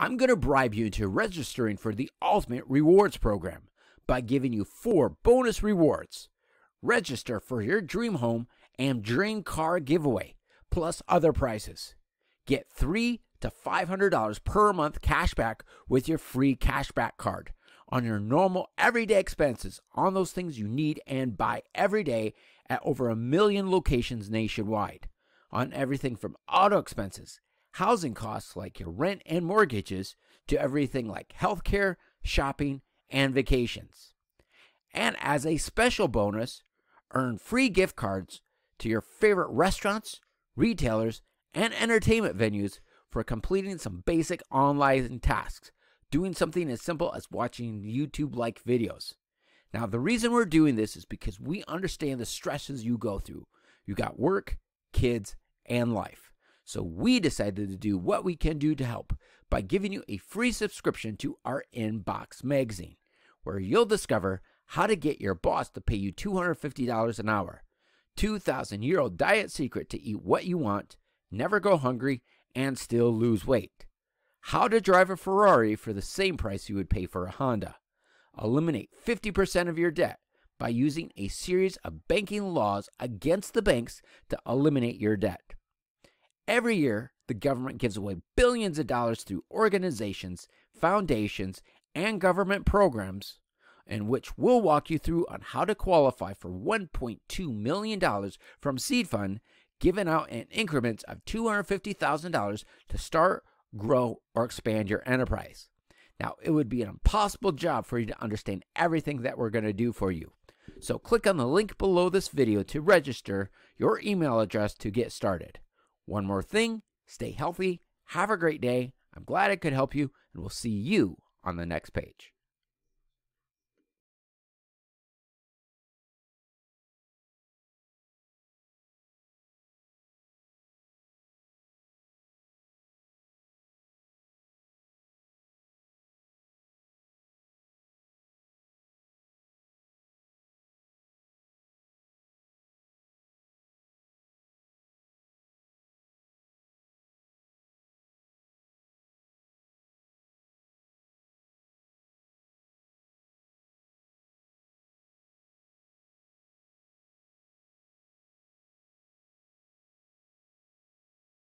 I'm going to bribe you into registering for the Ultimate Rewards Program by giving you four bonus rewards. Register for your dream home and dream car giveaway, plus other prizes. Get three to $500 per month cash back with your free cashback card on your normal everyday expenses on those things you need and buy every day at over a million locations nationwide on everything from auto expenses, housing costs like your rent and mortgages to everything like healthcare, shopping, and vacations. And as a special bonus, earn free gift cards to your favorite restaurants, retailers, and entertainment venues for completing some basic online tasks, doing something as simple as watching YouTube like videos. Now, the reason we're doing this is because we understand the stresses you go through. You got work, kids, and life. So we decided to do what we can do to help by giving you a free subscription to our Inbox magazine, where you'll discover how to get your boss to pay you $250 an hour, 2,000 year old diet secret to eat what you want, never go hungry, and still lose weight, how to drive a Ferrari for the same price you would pay for a Honda, eliminate 50% of your debt by using a series of banking laws against the banks to eliminate your debt Every year, the government gives away billions of dollars through organizations, foundations, and government programs, and which we'll walk you through on how to qualify for $1.2 million from Seed Fund, given out in increments of $250,000 to start, grow, or expand your enterprise. Now, it would be an impossible job for you to understand everything that we're going to do for you. So click on the link below this video to register your email address to get started. One more thing stay healthy, have a great day. I'm glad I could help you, and we'll see you on the next page.